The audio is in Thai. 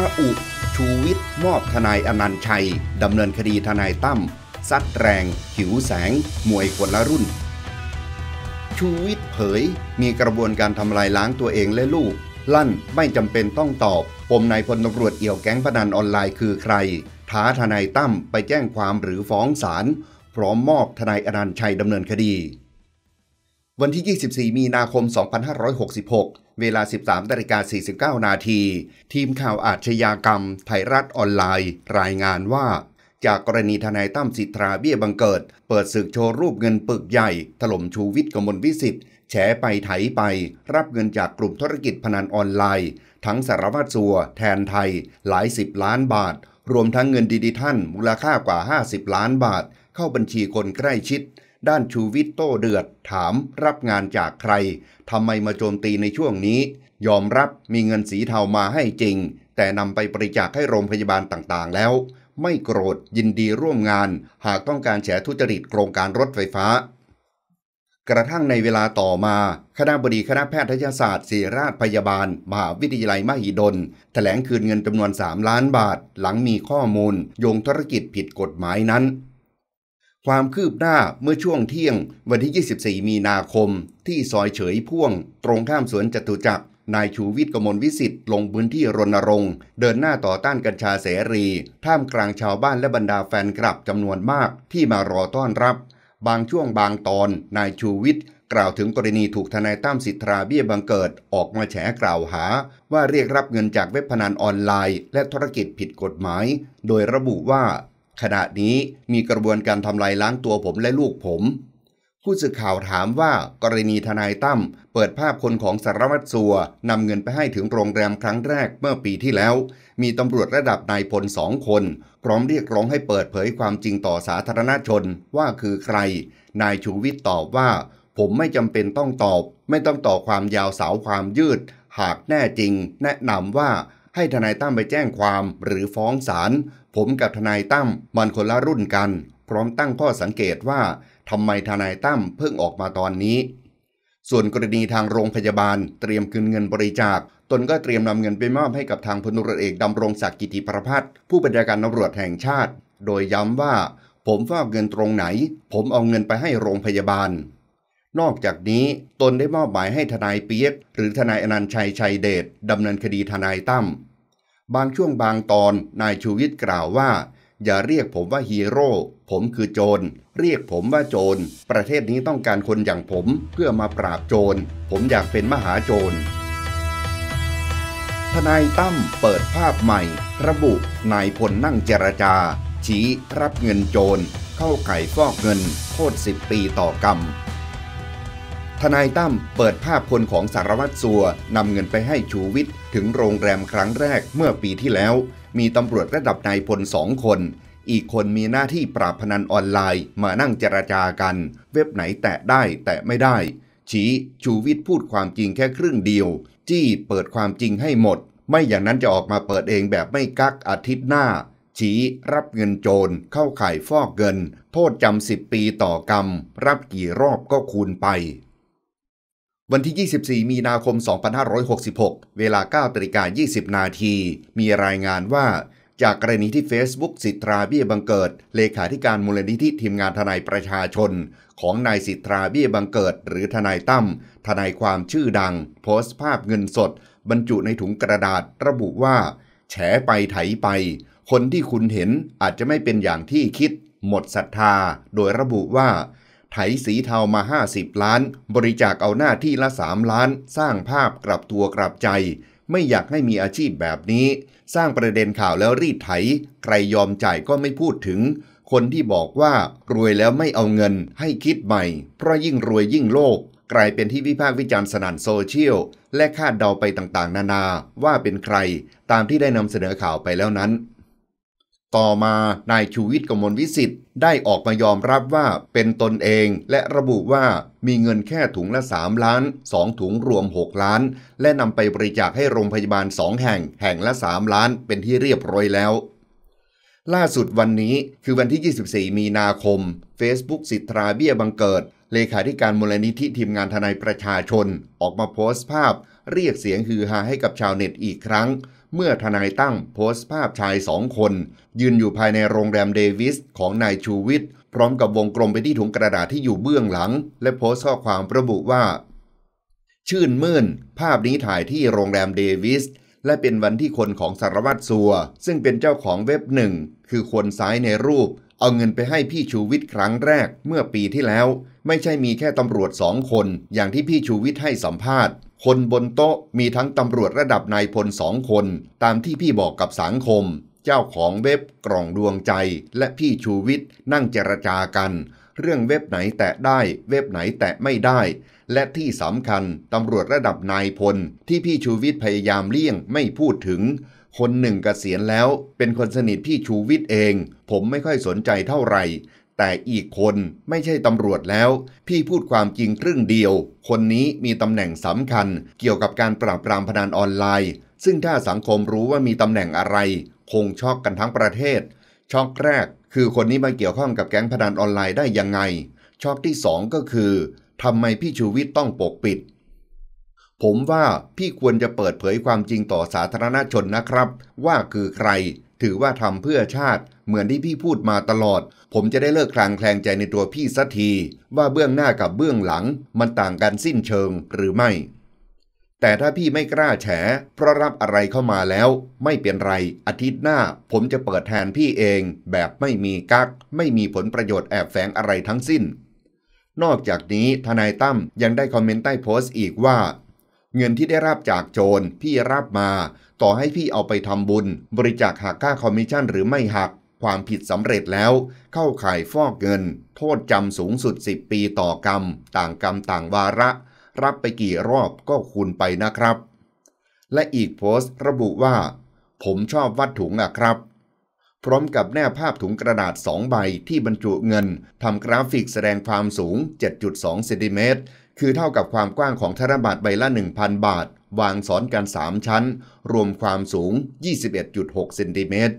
ระอุ ชูวิทย์มอบทนายอนันชัย ดำเนินคดีทนายตั้มซัดแรง หิวแสงมวยคนละรุ่น ชูวิทย์เผยมีกระบวนการทำลายล้างตัวเองและลูก ลั่นไม่จำเป็นต้องตอบปมนายพลตำรวจเอี่ยวแก๊งพนันออนไลน์คือใคร ท้าทนายตั้มไปแจ้งความหรือฟ้องศาลพร้อมมอบทนายอนันชัย ดำเนินคดี วันที่ 24 มีนาคม 2566เวลา 13นาฬิกา49 นาที ทีมข่าวอาชญากรรม ไทยรัฐออนไลน์ รายงานว่า จากกรณีทนายตั้มสิทธาเบี้ยบังเกิด เปิดศึกโชว์รูปเงินปึกใหญ่ ถล่มชูวิทย์กมลวิสิทธิ์แฉไปไถไป รับเงินจากกลุ่มธุรกิจพนันออนไลน์ทั้งสารวัตรสัว แทนไทย หลายสิบล้านบาท รวมทั้งเงินดิจิทัลมูลค่ากว่า 50 ล้านบาท เข้าบัญชีคนใกล้ชิดด้านชูวิทย์โต้เดือดถามรับงานจากใครทำไมมาโจมตีในช่วงนี้ ยอมรับมีเงินสีเทามาให้จริง แต่นำไปบริจาคให้โรงพยาบาลต่างๆแล้ว ไม่โกรธยินดีร่วมงาน หากต้องการแฉทุจริตโครงการรถไฟฟ้า กระทั่งในเวลาต่อมา คณะบดีคณะแพทยศาสตร์ศิริราชพยาบาล มหาวิทยาลัยมหิดลแถลงคืนเงินจำนวน3ล้านบาทหลังมีข้อมูลโยงธุรกิจผิดกฎหมายนั้นความคืบหน้าเมื่อช่วงเที่ยง วันที่ 24 มีนาคมที่ซอยเฉยพ่วง ตรงข้ามสวนจตุจักรนายชูวิทย์กมลวิสิต์ลงพื้นที่รณรงค์ เดินหน้าต่อต้านกัญชาเสรี ท่ามกลางชาวบ้านและบรรดาแฟนคลับจำนวนมากที่มารอต้อนรับ บางช่วงบางตอนนายชูวิทย์กล่าวถึงกรณีถูกทนายตั้มสิทธาเบี้ยบังเกิดออกมาแฉกล่าวหา ว่าเรียกรับเงินจากเว็บพนันออนไลน์และธุรกิจผิดกฎหมาย โดยระบุว่าขณะนี้มีกระบวนการทำลายล้างตัวผมและลูกผม ผู้สื่อข่าวถามว่ากรณีทนายตั้มเปิดภาพคนของสารวัตรสัวนำเงินไปให้ถึงโรงแรมครั้งแรกเมื่อปีที่แล้ว มีตำรวจระดับนายพลสองคน พร้อมเรียกร้องให้เปิดเผยความจริงต่อสาธารณชนว่าคือใคร นายชูวิทย์ตอบว่า ผมไม่จำเป็นต้องตอบ ไม่ต้องต่อความยาวสาวความยืด หากแน่จริง แนะนำว่าให้ทนายตั้มไปแจ้งความหรือฟ้องศาล ผมกับทนายตั้มมันคนละรุ่นกัน พร้อมตั้งข้อสังเกตว่าทำไมทนายตั้มเพิ่งออกมาตอนนี้ ส่วนกรณีทางโรงพยาบาลเตรียมคืนเงินบริจาค ตนก็เตรียมนำเงินไปมอบให้กับทางพลตรเอกดำรงศักดิ์กิติประพัฒผู้บัญชาการตำรวจแห่งชาติ โดยย้ำว่า ผมฝากเงินตรงไหน ผมเอาเงินไปให้โรงพยาบาลนอกจากนี้ตนได้มอบหมายให้ทนายเปียกหรือทนายอนันชัย ชัยเดชดำเนินคดีทนายตั้มบางช่วงบางตอนนายชูวิทย์กล่าวว่า อย่าเรียกผมว่าฮีโร่ผมคือโจร เรียกผมว่าโจร ประเทศนี้ต้องการคนอย่างผมเพื่อมาปราบโจร ผมอยากเป็นมหาโจร ทนายตั้มเปิดภาพใหม่ ระบุ นายพลนั่งเจรจา ชี้รับเงินโจร เข้าไก่ฟอกเงินโทษ10ปีต่อกรรมทนายตั้มเปิดภาพคนของสารวัตรสัวนำเงินไปให้ชูวิทย์ถึงโรงแรมครั้งแรกเมื่อปีที่แล้ว มีตำรวจระดับนายพลสองคน อีกคนมีหน้าที่ปราบพนันออนไลน์มานั่งเจรจากัน เว็บไหนแตะได้แตะไม่ได้ ชี้ชูวิทย์พูดความจริงแค่ครึ่งเดียว จี้เปิดความจริงให้หมด ไม่อย่างนั้นจะออกมาเปิดเองแบบไม่กักอาทิตย์หน้า ชี้รับเงินโจร เข้าข่ายฟอกเงิน โทษจำสิบปีต่อกรรม รับกี่รอบก็คูณไปวันที่ 24 มีนาคม 2566 เวลา 9ตริกา20 นาที มีรายงานว่า จากกรณีที่ Facebook สิทธาเบี้ยบังเกิด เลขาธิการมูลนิธิทีมงานทนายประชาชน ของนายสิทธาเบี้ยบังเกิด หรือทนายตั้มทนายความชื่อดัง โพสต์ภาพเงินสด บรรจุในถุงกระดาษ ระบุว่า แฉไปไถไป คนที่คุณเห็นอาจจะไม่เป็นอย่างที่คิด หมดศรัทธา โดยระบุว่าไถสีเทามา 50 ล้าน บริจาคเอาหน้าที่ละ 3 ล้าน สร้างภาพกลับตัวกลับใจ ไม่อยากให้มีอาชีพแบบนี้ สร้างประเด็นข่าวแล้วรีดไถ ใครยอมจ่ายก็ไม่พูดถึง คนที่บอกว่ารวยแล้วไม่เอาเงินให้คิดใหม่ เพราะยิ่งรวยยิ่งโลภกลายเป็นที่วิพากษ์วิจารณ์สนั่นโซเชียลและคาดเดาไปต่างๆ นานา ว่าเป็นใคร ตามที่ได้นำเสนอข่าวไปแล้วนั้นต่อมานายชูวิทย์กมลวิสิทธ์ได้ออกมายอมรับว่าเป็นตนเองและระบุว่ามีเงินแค่ถุงละ 3 ล้าน2ถุงรวม 6 ล้าน และนำไปบริจาคให้โรงพยาบาล 2 แห่งแห่งละ 3 ล้านเป็นที่เรียบร้อยแล้ว ล่าสุดวันนี้คือวันที่ 24 มีนาคม Facebook สิทธาเบี้ยบังเกิด เลขาธิการมูลนิธิทีมงานทนายประชาชน ออกมาโพสต์ภาพ เรียกเสียงฮือฮาให้กับชาวเน็ตอีกครั้งเมื่อทนายตั้งโพสต์ภาพชายสองคน ยืนอยู่ภายในโรงแรมเดวิสของนายชูวิทย์พร้อมกับวงกลมไปที่ถุงกระดาษที่อยู่เบื้องหลัง และโพสต์ข้อความระบุว่า ชื่นมื่น ภาพนี้ถ่ายที่โรงแรมเดวิสและเป็นวันที่คนของสารวัตรสัว ซึ่งเป็นเจ้าของเว็บหนึ่งคือคนซ้ายในรูป เอาเงินไปให้พี่ชูวิทย์ครั้งแรก เมื่อปีที่แล้ว ไม่ใช่มีแค่ตำรวจสองคน อย่างที่พี่ชูวิทย์ให้สัมภาษณ์คนบนโต๊ะมีทั้งตำรวจระดับนายพลสองคน ตามที่พี่บอกกับสังคม เจ้าของเว็บกล่องดวงใจ และพี่ชูวิทย์นั่งเจรจากัน เรื่องเว็บไหนแตะได้ เว็บไหนแตะไม่ได้ และที่สำคัญ ตำรวจระดับนายพลที่พี่ชูวิทย์พยายามเลี่ยงไม่พูดถึง คนหนึ่งกเกษียณแล้ว เป็นคนสนิทพี่ชูวิทย์เอง ผมไม่ค่อยสนใจเท่าไหร่แต่อีกคนไม่ใช่ตำรวจแล้ว พี่พูดความจริงครึ่งเดียว คนนี้มีตำแหน่งสำคัญเกี่ยวกับการปราบปรามพนันออนไลน์ ซึ่งถ้าสังคมรู้ว่ามีตำแหน่งอะไร คงช็อกกันทั้งประเทศช็อกแรกคือคนนี้มาเกี่ยวข้องกับแก๊งพนันออนไลน์ได้ยังไงช็อกที่สองก็คือทำไมพี่ชูวิทย์ต้องปกปิด ผมว่าพี่ควรจะเปิดเผยความจริงต่อสาธารณชนนะครับ ว่าคือใครถือว่าทำเพื่อชาติเหมือนที่พี่พูดมาตลอด ผมจะได้เลิกคลางแคลงใจในตัวพี่สักที ว่าเบื้องหน้ากับเบื้องหลัง มันต่างกันสิ้นเชิงหรือไม่ แต่ถ้าพี่ไม่กล้าแฉ เพราะรับอะไรเข้ามาแล้ว ไม่เป็นไรอาทิตย์หน้า ผมจะเปิดแทนพี่เองแบบไม่มีกักไม่มีผลประโยชน์แอบแฝงอะไรทั้งสิ้น นอกจากนี้ทนายตั้มยังได้คอมเมนต์ใต้โพสต์อีกว่า เงินที่ได้รับจากโจร พี่รับมาต่อให้พี่เอาไปทำบุญ บริจาคหักค่าคอมมิชชั่นหรือไม่หัก ความผิดสำเร็จแล้ว เข้าข่ายฟอกเงิน โทษจำสูงสุด 10 ปีต่อกรรม ต่างกรรมต่างวาระ รับไปกี่รอบก็คูณไปนะครับ และอีกโพสต์ระบุว่า ผมชอบวัดถุงอะครับ พร้อมกับแนบภาพถุงกระดาษ 2 ใบที่บรรจุเงินทำกราฟิกแสดงความสูง 7.2เซนติเมตรคือเท่ากับความกว้างของธนบัตรใบละ 1,000 บาทวางซ้อนกัน 3 ชั้น รวมความสูง 21.6เซนติเมตร